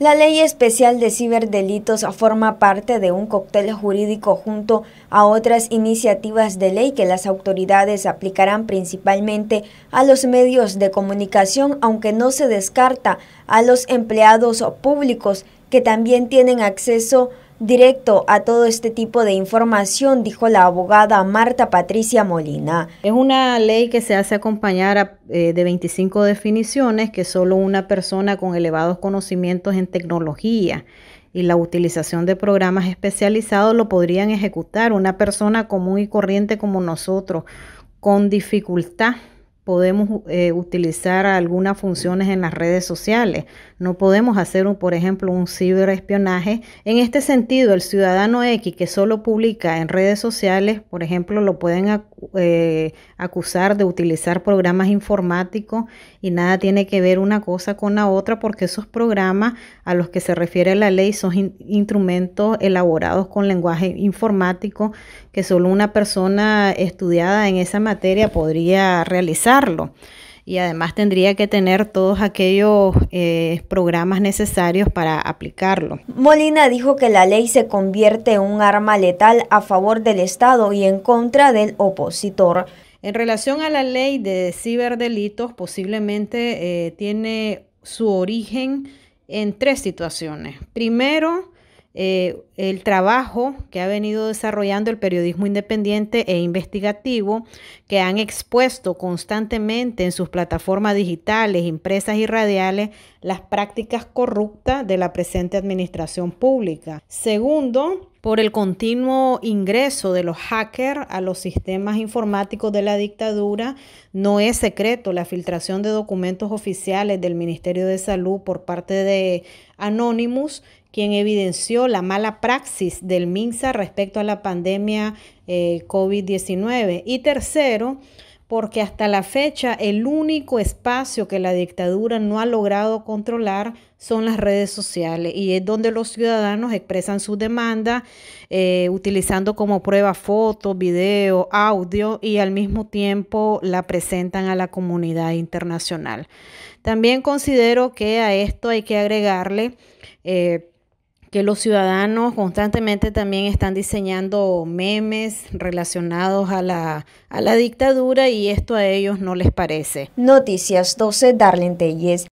La Ley Especial de Ciberdelitos forma parte de un cóctel jurídico junto a otras iniciativas de ley que las autoridades aplicarán principalmente a los medios de comunicación, aunque no se descarta a los empleados públicos que también tienen acceso a directo a todo este tipo de información, dijo la abogada Marta Patricia Molina. Es una ley que se hace acompañar eh, de 25 definiciones que solo una persona con elevados conocimientos en tecnología y la utilización de programas especializados lo podrían ejecutar una persona común y corriente como nosotros con dificultad podemos eh, utilizar algunas funciones en las redes sociales. No podemos hacer, un, por ejemplo, un ciberespionaje. En este sentido, el ciudadano X que solo publica en redes sociales, por ejemplo, lo pueden eh, acusar de utilizar programas informáticos y nada tiene que ver una cosa con la otra porque esos programas a los que se refiere la ley son instrumentos elaborados con lenguaje informático que solo una persona estudiada en esa materia podría realizar y además tendría que tener todos aquellos eh, programas necesarios para aplicarlo. Molina dijo que la ley se convierte en un arma letal a favor del Estado y en contra del opositor. En relación a la ley de ciberdelitos, posiblemente eh, tiene su origen en tres situaciones. Primero, eh, el trabajo que ha venido desarrollando el periodismo independiente e investigativo, que han expuesto constantemente en sus plataformas digitales, impresas y radiales las prácticas corruptas de la presente administración pública. Segundo, por el continuo ingreso de los hackers a los sistemas informáticos de la dictadura, no es secreto la filtración de documentos oficiales del Ministerio de Salud por parte de Anonymous, quien evidenció la mala praxis del MINSA respecto a la pandemia eh, COVID-19. Y tercero, porque hasta la fecha el único espacio que la dictadura no ha logrado controlar son las redes sociales y es donde los ciudadanos expresan su demanda eh, utilizando como prueba fotos, video, audio y al mismo tiempo la presentan a la comunidad internacional. También considero que a esto hay que agregarle eh, que los ciudadanos constantemente también están diseñando memes relacionados a la, a la dictadura y esto a ellos no les parece. Noticias 12, Darlene Telles.